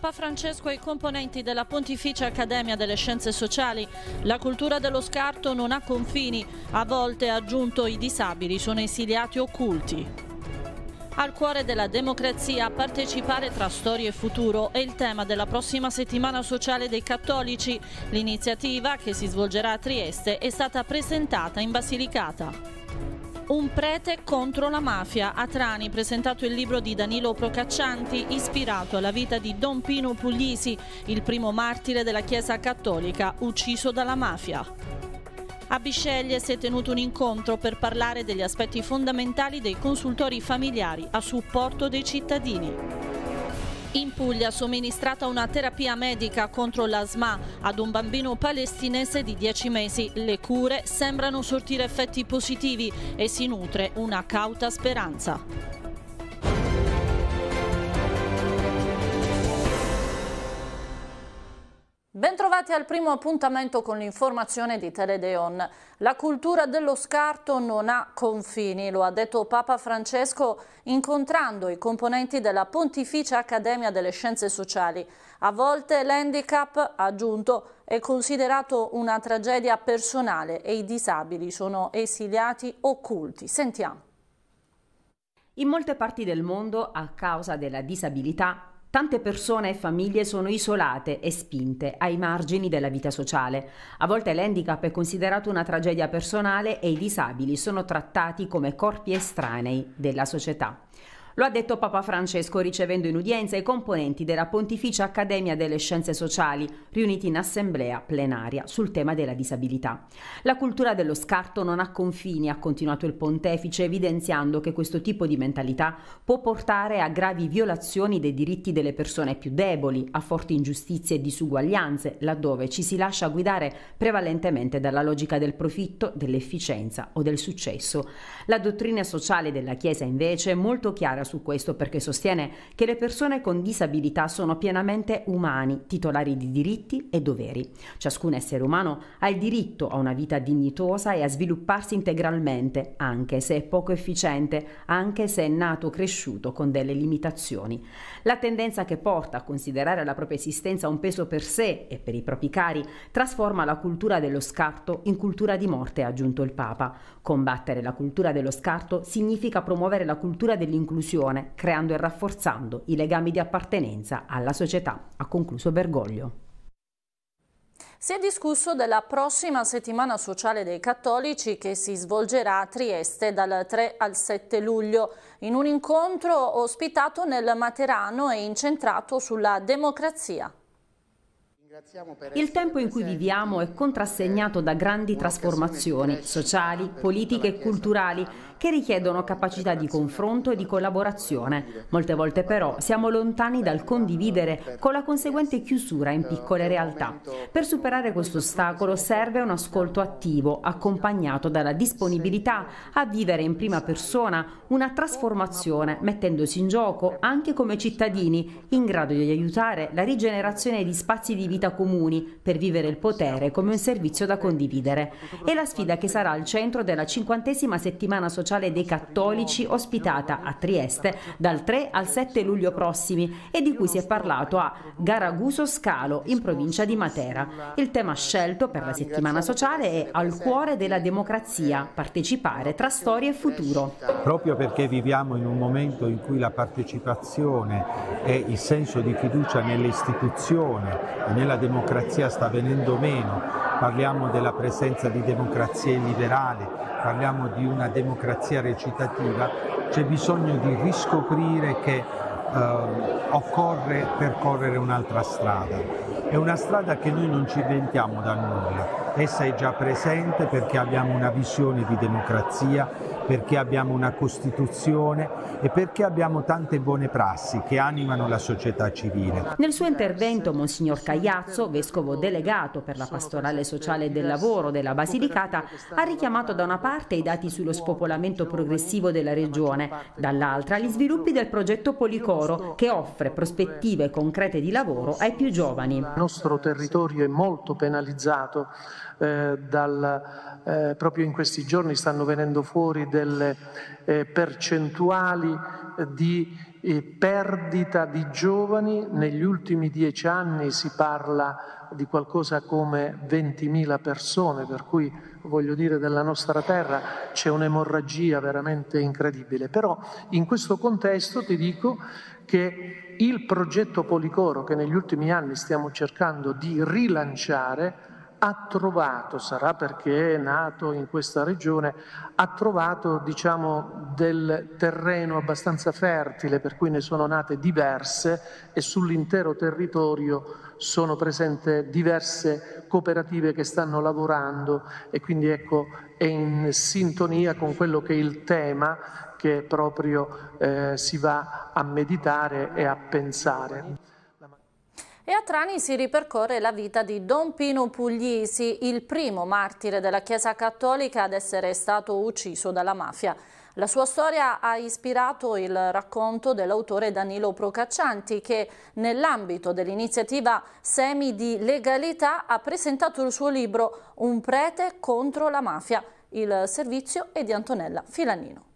Papa Francesco e i componenti della Pontificia Accademia delle Scienze Sociali. La cultura dello scarto non ha confini, a volte ha aggiunto i disabili sono esiliati occulti. Al cuore della democrazia, partecipare tra storia e futuro è il tema della prossima settimana sociale dei cattolici. L'iniziativa, che si svolgerà a Trieste, è stata presentata in Basilicata. Un prete contro la mafia. A Trani presentato il libro di Danilo Procaccianti ispirato alla vita di Don Pino Puglisi, il primo martire della Chiesa Cattolica ucciso dalla mafia. A Bisceglie si è tenuto un incontro per parlare degli aspetti fondamentali dei consultori familiari a supporto dei cittadini. In Puglia somministrata una terapia medica contro l'asma ad un bambino palestinese di 10 mesi. Le cure sembrano sortire effetti positivi e si nutre una cauta speranza. Bentrovati al primo appuntamento con l'informazione di Teledeon. La cultura dello scarto non ha confini, lo ha detto Papa Francesco incontrando i componenti della Pontificia Accademia delle Scienze Sociali. A volte l'handicap, ha aggiunto, è considerato una tragedia personale e i disabili sono esiliati occulti. Sentiamo. In molte parti del mondo, a causa della disabilità, Tante persone e famiglie sono isolate e spinte ai margini della vita sociale. A volte l'handicap è considerato una tragedia personale e i disabili sono trattati come corpi estranei della società. Lo ha detto Papa Francesco ricevendo in udienza i componenti della Pontificia Accademia delle Scienze Sociali, riuniti in assemblea plenaria sul tema della disabilità. La cultura dello scarto non ha confini, ha continuato il pontefice, evidenziando che questo tipo di mentalità può portare a gravi violazioni dei diritti delle persone più deboli, a forti ingiustizie e disuguaglianze, laddove ci si lascia guidare prevalentemente dalla logica del profitto, dell'efficienza o del successo. La dottrina sociale della Chiesa invece è molto chiara chiara su questo perché sostiene che le persone con disabilità sono pienamente umani, titolari di diritti e doveri. Ciascun essere umano ha il diritto a una vita dignitosa e a svilupparsi integralmente, anche se è poco efficiente, anche se è nato o cresciuto con delle limitazioni. La tendenza che porta a considerare la propria esistenza un peso per sé e per i propri cari trasforma la cultura dello scarto in cultura di morte, ha aggiunto il Papa Combattere la cultura dello scarto significa promuovere la cultura dell'inclusione, creando e rafforzando i legami di appartenenza alla società, ha concluso Bergoglio. Si è discusso della prossima settimana sociale dei cattolici che si svolgerà a Trieste dal 3 al 7 luglio in un incontro ospitato nel Materano e incentrato sulla democrazia. Il tempo in cui viviamo è contrassegnato da eh, grandi trasformazioni sociali, politiche e culturali che richiedono capacità di confronto e di collaborazione. Molte volte però siamo lontani dal condividere con la conseguente chiusura in piccole realtà. Per superare questo ostacolo serve un ascolto attivo, diciamo, accompagnato dalla disponibilità a vivere in prima esatto. persona una trasformazione, mettendosi in gioco anche come cittadini, in grado di aiutare la rigenerazione di spazi di vita vita comuni per vivere il potere come un servizio da condividere. È la sfida che sarà al centro della cinquantesima settimana sociale dei cattolici ospitata a Trieste dal 3 al 7 luglio prossimi e di cui si è parlato a Garaguso Scalo in provincia di Matera. Il tema scelto per la settimana sociale è Al cuore della democrazia, partecipare tra storia e futuro. Proprio perché viviamo in un momento in cui la partecipazione e il senso di fiducia nell'istituzione e nella la democrazia sta venendo meno, parliamo della presenza di democrazie liberali, parliamo di una democrazia recitativa, c'è bisogno di riscoprire che eh, occorre percorrere un'altra strada. È una strada che noi non ci inventiamo da nulla, essa è già presente perché abbiamo una visione di democrazia, perché abbiamo una Costituzione e perché abbiamo tante buone prassi che animano la società civile. Nel suo intervento Monsignor Cagliazzo, vescovo delegato per la pastorale sociale e del lavoro della Basilicata, ha richiamato da una parte i dati sullo spopolamento progressivo della regione, dall'altra gli sviluppi del progetto Policoro che offre prospettive concrete di lavoro ai più giovani. Il nostro territorio è molto penalizzato eh, dal, eh, proprio in questi giorni stanno venendo fuori delle eh, percentuali eh, di eh, perdita di giovani, negli ultimi dieci anni si parla di qualcosa come 20.000 persone, per cui voglio dire della nostra terra c'è un'emorragia veramente incredibile. Però in questo contesto ti dico che il progetto Policoro che negli ultimi anni stiamo cercando di rilanciare ha trovato, sarà perché è nato in questa regione, ha trovato diciamo, del terreno abbastanza fertile per cui ne sono nate diverse e sull'intero territorio sono presenti diverse cooperative che stanno lavorando e quindi ecco, è in sintonia con quello che è il tema che proprio eh, si va a meditare e a pensare. E a Trani si ripercorre la vita di Don Pino Puglisi, il primo martire della Chiesa Cattolica ad essere stato ucciso dalla mafia. La sua storia ha ispirato il racconto dell'autore Danilo Procaccianti che nell'ambito dell'iniziativa Semi di Legalità ha presentato il suo libro Un prete contro la mafia. Il servizio è di Antonella Filanino.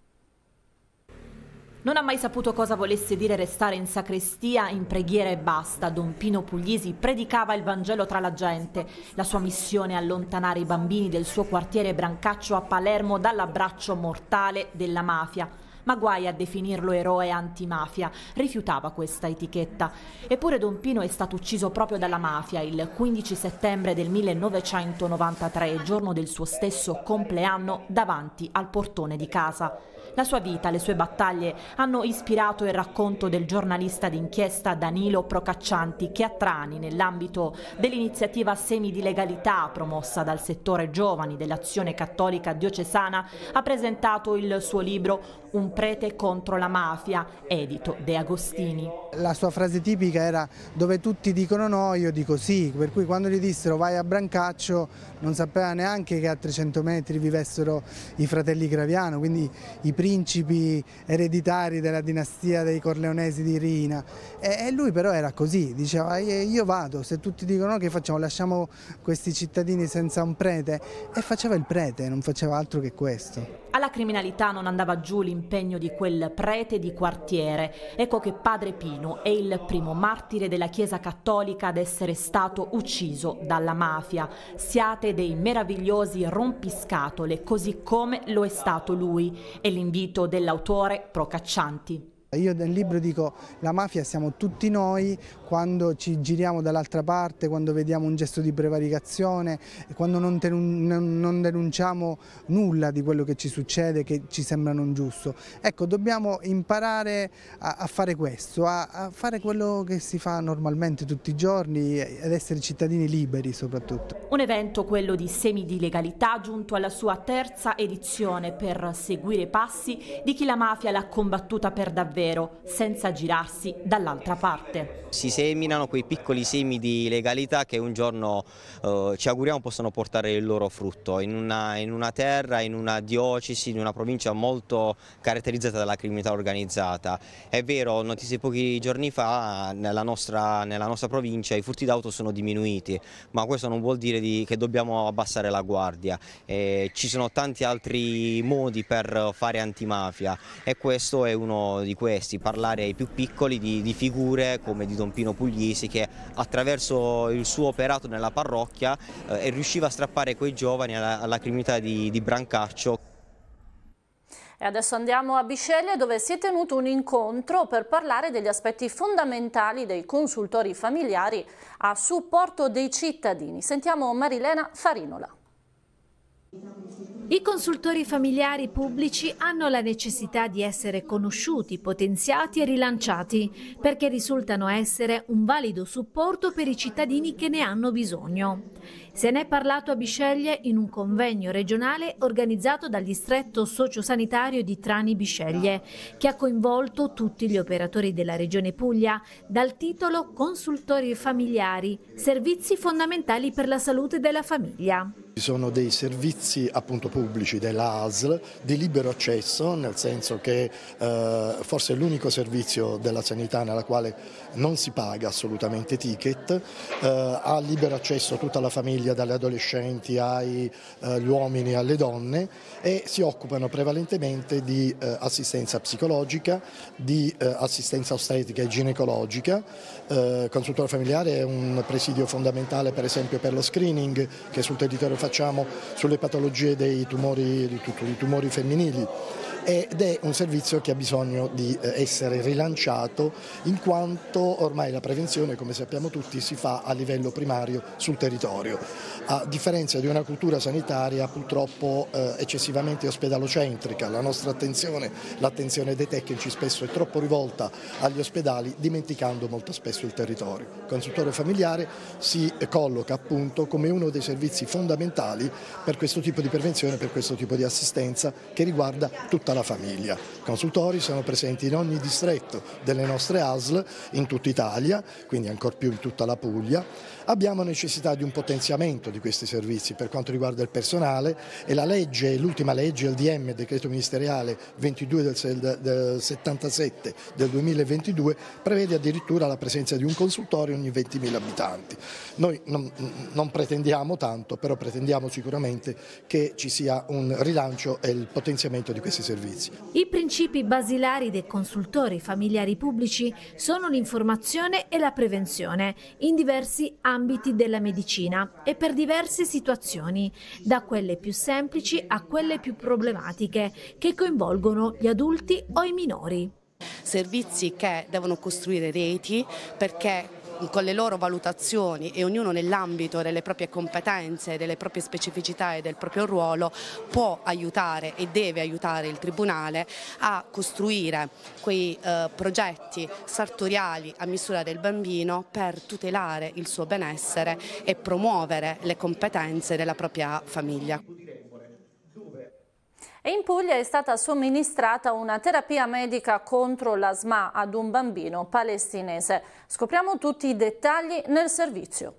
Non ha mai saputo cosa volesse dire restare in sacrestia in preghiera e basta. Don Pino Puglisi predicava il Vangelo tra la gente. La sua missione è allontanare i bambini del suo quartiere Brancaccio a Palermo dall'abbraccio mortale della mafia ma guai a definirlo eroe antimafia, rifiutava questa etichetta. Eppure Don Pino è stato ucciso proprio dalla mafia il 15 settembre del 1993, giorno del suo stesso compleanno, davanti al portone di casa. La sua vita, le sue battaglie hanno ispirato il racconto del giornalista d'inchiesta Danilo Procaccianti che a Trani, nell'ambito dell'iniziativa Semi di Legalità promossa dal settore giovani dell'Azione Cattolica Diocesana, ha presentato il suo libro Un Prete contro la mafia, edito De Agostini. La sua frase tipica era dove tutti dicono no io dico sì, per cui quando gli dissero vai a Brancaccio non sapeva neanche che a 300 metri vivessero i fratelli Graviano, quindi i principi ereditari della dinastia dei Corleonesi di Rina e, lui però era così, diceva eh, eh, io vado, se tutti dicono che facciamo, lasciamo questi cittadini senza un prete e faceva il prete, non faceva altro che questo. Alla criminalità non andava giù l'impegno di quel prete di quartiere. Ecco che padre Pino è il primo martire della Chiesa Cattolica ad essere stato ucciso dalla mafia. Siate dei meravigliosi rompiscatole, così come lo è stato lui. È l'invito dell'autore Procaccianti. Io nel libro dico la mafia siamo tutti noi quando ci giriamo dall'altra parte, quando vediamo un gesto di prevaricazione, quando non, non, denunciamo nulla di quello che ci succede, che ci sembra non giusto. Ecco, dobbiamo imparare a, a fare questo, a, a fare quello che si fa normalmente tutti i giorni, ad essere cittadini liberi soprattutto. Un evento, quello di Semi di Legalità, giunto alla sua terza edizione per seguire i passi di chi la mafia l'ha combattuta per davvero vero, senza girarsi dall'altra parte. Si seminano quei piccoli semi di legalità che un giorno eh, ci auguriamo possano portare il loro frutto in una, in una terra, in una diocesi, in una provincia molto caratterizzata dalla criminalità organizzata. È vero, notizie pochi giorni fa nella nostra, nella nostra provincia i furti d'auto sono diminuiti, ma questo non vuol dire di, che dobbiamo abbassare la guardia. Eh, ci sono tanti altri modi per fare antimafia e questo è uno di quelli questi, parlare ai più piccoli di, di figure come di Don Pino Puglisi che attraverso il suo operato nella parrocchia eh, riusciva a strappare quei giovani alla, alla criminalità di, di Brancaccio. E adesso andiamo a Bisceglie dove si è tenuto un incontro per parlare degli aspetti fondamentali dei consultori familiari a supporto dei cittadini. Sentiamo Marilena Farinola. I consultori familiari pubblici hanno la necessità di essere conosciuti, potenziati e rilanciati perché risultano essere un valido supporto per i cittadini che ne hanno bisogno. Se ne è parlato a Bisceglie in un convegno regionale organizzato dal distretto sociosanitario di Trani Bisceglie, che ha coinvolto tutti gli operatori della regione Puglia dal titolo Consultori familiari, servizi fondamentali per la salute della famiglia. Ci sono dei servizi appunto pubblici dell'ASL di libero accesso, nel senso che eh, forse è l'unico servizio della sanità nella quale non si paga assolutamente ticket, eh, ha libero accesso tutta la famiglia famiglia, dalle adolescenti agli eh, uomini e alle donne e si occupano prevalentemente di eh, assistenza psicologica, di eh, assistenza ostetrica e ginecologica. Eh, consultore familiare è un presidio fondamentale per esempio per lo screening che sul territorio facciamo sulle patologie dei tumori, di, di tumori femminili ed è un servizio che ha bisogno di eh, essere rilanciato in quanto ormai la prevenzione, come sappiamo tutti, si fa a livello primario sul territorio, a differenza di una cultura sanitaria purtroppo eh, eccessivamente ospedalocentrica. La nostra attenzione, l'attenzione dei tecnici spesso è troppo rivolta agli ospedali, dimenticando molto spesso il territorio. Il consultorio familiare si colloca appunto come uno dei servizi fondamentali per questo tipo di prevenzione, per questo tipo di assistenza che riguarda tutta la la famiglia. I consultori sono presenti in ogni distretto delle nostre ASL, in tutta Italia, quindi ancor più in tutta la Puglia. Abbiamo necessità di un potenziamento di questi servizi per quanto riguarda il personale e la legge, l'ultima legge, il DM, decreto ministeriale 22 del, del 77 del 2022, prevede addirittura la presenza di un consultore ogni 20.000 abitanti. Noi non, non pretendiamo tanto, però pretendiamo sicuramente che ci sia un rilancio e il potenziamento di questi servizi servizi. I principi basilari dei consultori familiari pubblici sono l'informazione e la prevenzione in diversi ambiti della medicina e per diverse situazioni, da quelle più semplici a quelle più problematiche che coinvolgono gli adulti o i minori servizi che devono costruire reti perché con le loro valutazioni e ognuno nell'ambito delle proprie competenze, delle proprie specificità e del proprio ruolo può aiutare e deve aiutare il Tribunale a costruire quei eh, progetti sartoriali a misura del bambino per tutelare il suo benessere e promuovere le competenze della propria famiglia. E in Puglia è stata somministrata una terapia medica contro la SMA ad un bambino palestinese. Scopriamo tutti i dettagli nel servizio.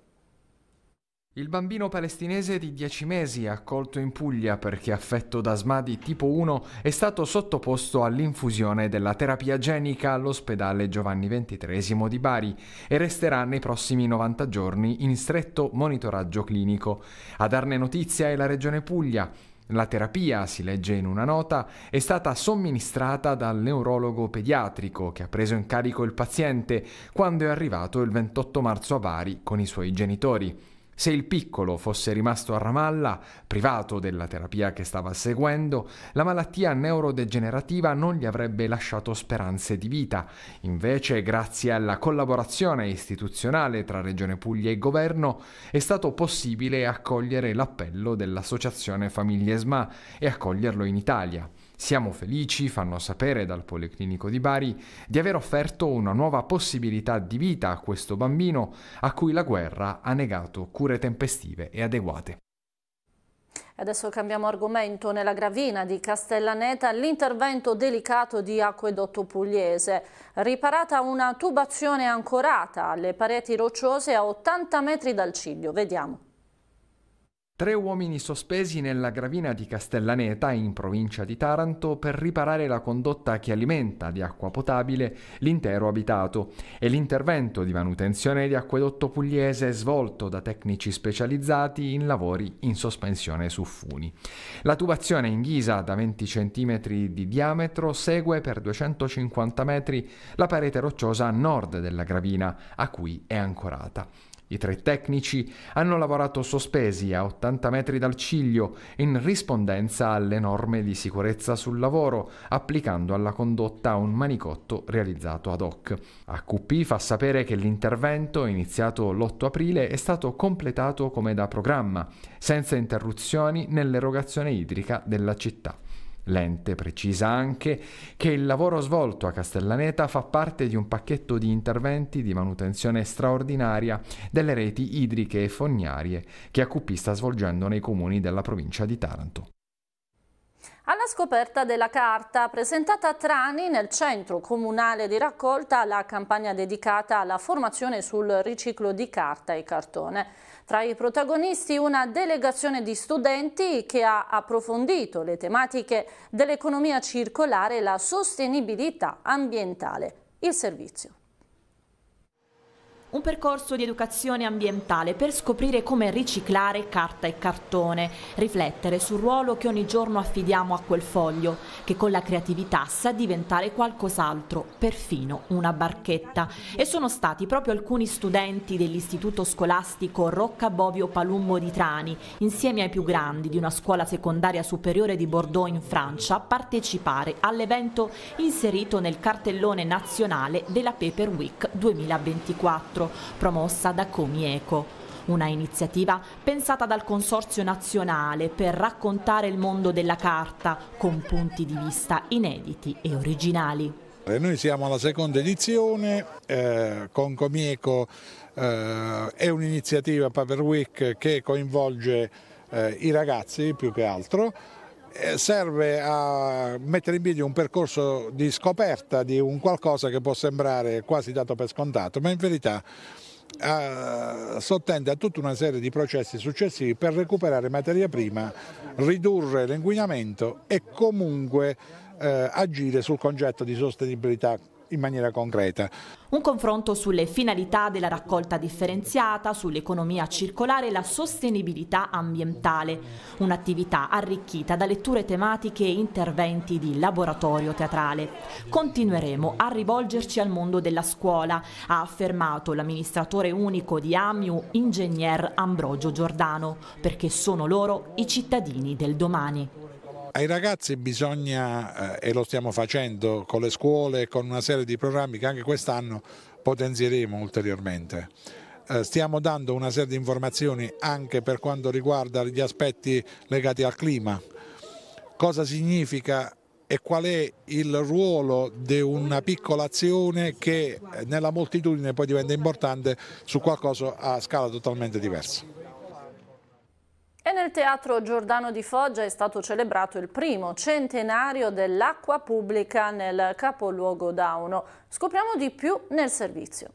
Il bambino palestinese di 10 mesi accolto in Puglia perché affetto da SMA di tipo 1 è stato sottoposto all'infusione della terapia genica all'ospedale Giovanni XXIII di Bari e resterà nei prossimi 90 giorni in stretto monitoraggio clinico. A darne notizia è la Regione Puglia la terapia, si legge in una nota, è stata somministrata dal neurologo pediatrico che ha preso in carico il paziente quando è arrivato il 28 marzo a Bari con i suoi genitori. Se il piccolo fosse rimasto a Ramalla, privato della terapia che stava seguendo, la malattia neurodegenerativa non gli avrebbe lasciato speranze di vita. Invece, grazie alla collaborazione istituzionale tra Regione Puglia e governo, è stato possibile accogliere l'appello dell'Associazione Famiglie SMA e accoglierlo in Italia. Siamo felici, fanno sapere dal Policlinico di Bari, di aver offerto una nuova possibilità di vita a questo bambino a cui la guerra ha negato cure tempestive e adeguate. Adesso cambiamo argomento. Nella gravina di Castellaneta l'intervento delicato di Acquedotto Pugliese. Riparata una tubazione ancorata alle pareti rocciose a 80 metri dal ciglio. Vediamo. Tre uomini sospesi nella gravina di Castellaneta, in provincia di Taranto, per riparare la condotta che alimenta di acqua potabile l'intero abitato e l'intervento di manutenzione di acquedotto pugliese svolto da tecnici specializzati in lavori in sospensione su funi. La tubazione in ghisa da 20 cm di diametro segue per 250 metri la parete rocciosa a nord della gravina a cui è ancorata. I tre tecnici hanno lavorato sospesi a 80 metri dal ciglio in rispondenza alle norme di sicurezza sul lavoro, applicando alla condotta un manicotto realizzato ad hoc. AQP fa sapere che l'intervento, iniziato l'8 aprile, è stato completato come da programma, senza interruzioni nell'erogazione idrica della città. Lente precisa anche che il lavoro svolto a Castellaneta fa parte di un pacchetto di interventi di manutenzione straordinaria delle reti idriche e fognarie che Acuppi sta svolgendo nei comuni della provincia di Taranto. Alla scoperta della carta, presentata a Trani nel centro comunale di raccolta, la campagna dedicata alla formazione sul riciclo di carta e cartone. Tra i protagonisti una delegazione di studenti che ha approfondito le tematiche dell'economia circolare e la sostenibilità ambientale. Il servizio un percorso di educazione ambientale per scoprire come riciclare carta e cartone, riflettere sul ruolo che ogni giorno affidiamo a quel foglio, che con la creatività sa diventare qualcos'altro, perfino una barchetta. E sono stati proprio alcuni studenti dell'istituto scolastico Rocca Bovio Palumbo di Trani, insieme ai più grandi di una scuola secondaria superiore di Bordeaux in Francia, a partecipare all'evento inserito nel cartellone nazionale della Paper Week 2024 promossa da Comieco. Una iniziativa pensata dal Consorzio Nazionale per raccontare il mondo della carta con punti di vista inediti e originali. Noi siamo alla seconda edizione, eh, con Comieco eh, è un'iniziativa Paper Week che coinvolge eh, i ragazzi più che altro, eh, serve a mettere in piedi un percorso di scoperta di un qualcosa che può sembrare quasi dato per scontato, ma in verità a, eh, sottende a tutta una serie di processi successivi per recuperare materia prima, ridurre l'inquinamento e comunque eh, agire sul concetto di sostenibilità in maniera concreta. Un confronto sulle finalità della raccolta differenziata, sull'economia circolare e la sostenibilità ambientale. Un'attività arricchita da letture tematiche e interventi di laboratorio teatrale. Continueremo a rivolgerci al mondo della scuola, ha affermato l'amministratore unico di AMIU, ingegner Ambrogio Giordano, perché sono loro i cittadini del domani ai ragazzi bisogna, eh, e lo stiamo facendo con le scuole, con una serie di programmi che anche quest'anno potenzieremo ulteriormente. Eh, stiamo dando una serie di informazioni anche per quanto riguarda gli aspetti legati al clima. Cosa significa e qual è il ruolo di una piccola azione che nella moltitudine poi diventa importante su qualcosa a scala totalmente diversa. E nel Teatro Giordano di Foggia è stato celebrato il primo centenario dell'acqua pubblica nel capoluogo Dauno. Scopriamo di più nel servizio.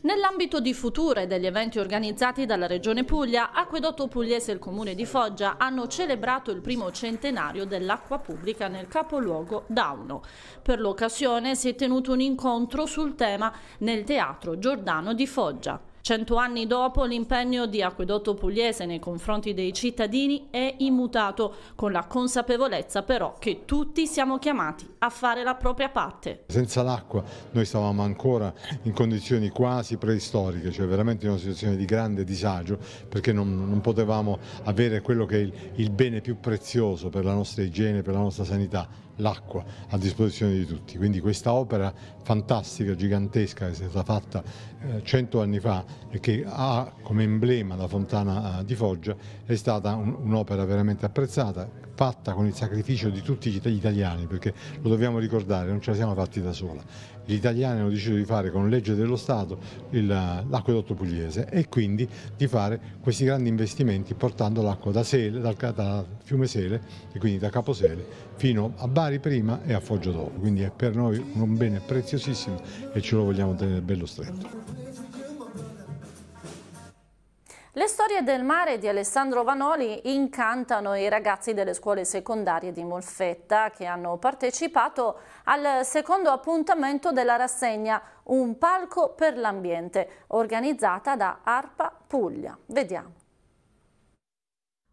Nell'ambito di Future e degli eventi organizzati dalla Regione Puglia, Acquedotto Pugliese e il Comune di Foggia hanno celebrato il primo centenario dell'acqua pubblica nel capoluogo Dauno. Per l'occasione si è tenuto un incontro sul tema nel Teatro Giordano di Foggia. Cento anni dopo l'impegno di Acquedotto Pugliese nei confronti dei cittadini è immutato, con la consapevolezza però che tutti siamo chiamati a fare la propria parte. Senza l'acqua noi stavamo ancora in condizioni quasi preistoriche, cioè veramente in una situazione di grande disagio perché non, non potevamo avere quello che è il, il bene più prezioso per la nostra igiene, per la nostra sanità, l'acqua a disposizione di tutti. Quindi questa opera fantastica, gigantesca che è stata fatta eh, cento anni fa che ha come emblema la fontana eh, di Foggia, è stata un'opera veramente apprezzata, fatta con il sacrificio di tutti gli italiani, perché lo dobbiamo ricordare, non ce la siamo fatti da sola. Gli italiani hanno deciso di fare con legge dello Stato l'acquedotto pugliese e quindi di fare questi grandi investimenti portando l'acqua da dal, da fiume Sele e quindi da Caposele fino a Bari prima e a Foggia dopo. Quindi è per noi un bene preziosissimo e ce lo vogliamo tenere bello stretto. Le storie del mare di Alessandro Vanoli incantano i ragazzi delle scuole secondarie di Molfetta che hanno partecipato al secondo appuntamento della rassegna Un palco per l'ambiente organizzata da Arpa Puglia. Vediamo.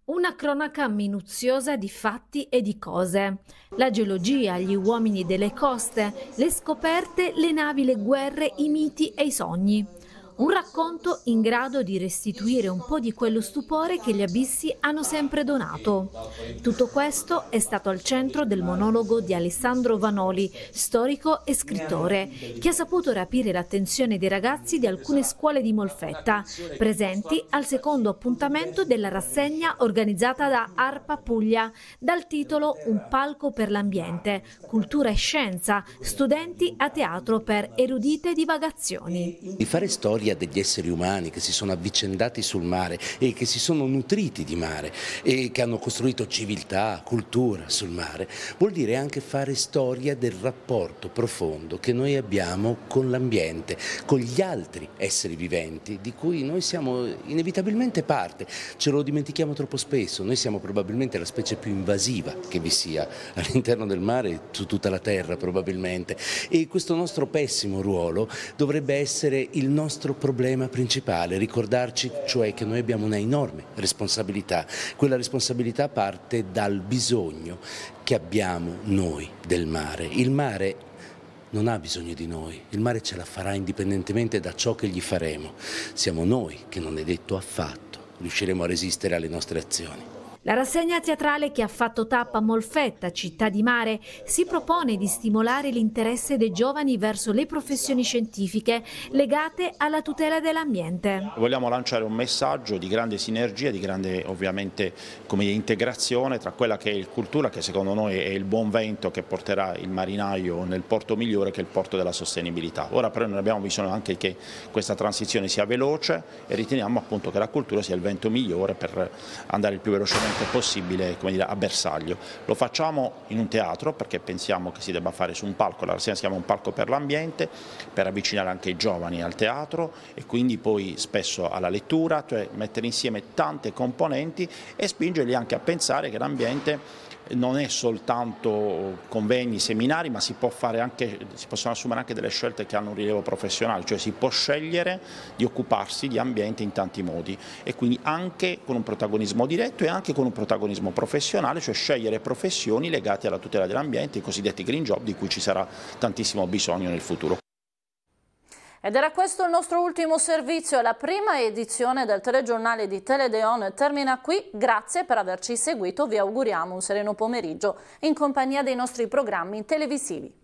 Una cronaca minuziosa di fatti e di cose. La geologia, gli uomini delle coste, le scoperte, le navi, le guerre, i miti e i sogni. Un racconto in grado di restituire un po' di quello stupore che gli abissi hanno sempre donato. Tutto questo è stato al centro del monologo di Alessandro Vanoli, storico e scrittore, che ha saputo rapire l'attenzione dei ragazzi di alcune scuole di Molfetta, presenti al secondo appuntamento della rassegna organizzata da Arpa Puglia, dal titolo Un palco per l'ambiente, cultura e scienza, studenti a teatro per erudite divagazioni. Di fare storia migliaia degli esseri umani che si sono avvicendati sul mare e che si sono nutriti di mare e che hanno costruito civiltà, cultura sul mare, vuol dire anche fare storia del rapporto profondo che noi abbiamo con l'ambiente, con gli altri esseri viventi di cui noi siamo inevitabilmente parte, ce lo dimentichiamo troppo spesso, noi siamo probabilmente la specie più invasiva che vi sia all'interno del mare, su tutta la terra probabilmente e questo nostro pessimo ruolo dovrebbe essere il nostro problema principale, ricordarci cioè che noi abbiamo una enorme responsabilità, quella responsabilità parte dal bisogno che abbiamo noi del mare. Il mare non ha bisogno di noi, il mare ce la farà indipendentemente da ciò che gli faremo, siamo noi che non è detto affatto riusciremo a resistere alle nostre azioni. La rassegna teatrale che ha fatto tappa a Molfetta, città di mare, si propone di stimolare l'interesse dei giovani verso le professioni scientifiche legate alla tutela dell'ambiente. Vogliamo lanciare un messaggio di grande sinergia, di grande ovviamente come integrazione tra quella che è il cultura, che secondo noi è il buon vento che porterà il marinaio nel porto migliore che è il porto della sostenibilità. Ora però noi abbiamo bisogno anche che questa transizione sia veloce e riteniamo appunto che la cultura sia il vento migliore per andare il più velocemente quanto possibile dire, a bersaglio. Lo facciamo in un teatro perché pensiamo che si debba fare su un palco, la rassegna si chiama un palco per l'ambiente, per avvicinare anche i giovani al teatro e quindi poi spesso alla lettura, cioè mettere insieme tante componenti e spingerli anche a pensare che l'ambiente non è soltanto convegni, seminari, ma si, anche, si, possono assumere anche delle scelte che hanno un rilievo professionale, cioè si può scegliere di occuparsi di ambiente in tanti modi e quindi anche con un protagonismo diretto e anche con un protagonismo professionale, cioè scegliere professioni legate alla tutela dell'ambiente, i cosiddetti green job di cui ci sarà tantissimo bisogno nel futuro. Ed era questo il nostro ultimo servizio. La prima edizione del telegiornale di Teledeon termina qui. Grazie per averci seguito. Vi auguriamo un sereno pomeriggio in compagnia dei nostri programmi televisivi.